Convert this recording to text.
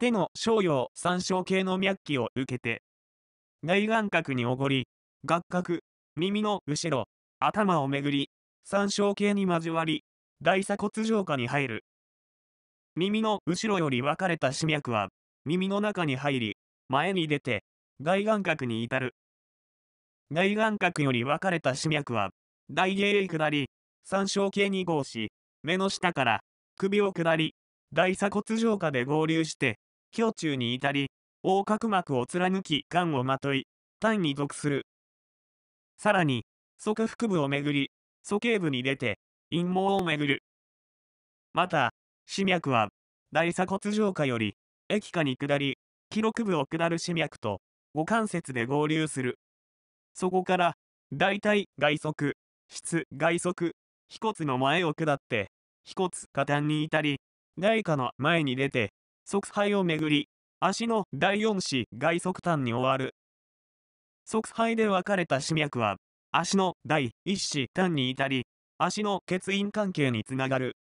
手の商用三小系の脈器を受けて、内眼角におごり、顎角、耳の後ろ、頭をめぐり、三小系に交わり、大鎖骨上下に入る。耳の後ろより分かれた歯脈は、耳の中に入り、前に出て、外眼角に至る。内眼角より分かれた歯脈は、大芸へ下り、三小系に合し、目の下から、首を下り、大鎖骨上下で合流して、胸中に至り、横隔膜を貫き、癌をまとい、単に属する。さらに、側腹部をめぐり、鼠径部に出て、陰毛をめぐる。また、死脈は、大鎖骨上下より、液下に下り、記録部を下る死脈と、股関節で合流する。そこから、大体、外側、質、外側、飛骨の前を下って、飛骨、下端に至り、外下の前に出て、即肺をめぐり、足の第4子外側端に終わる。即肺で分かれた死脈は、足の第1子端に至り、足の血縁関係につながる。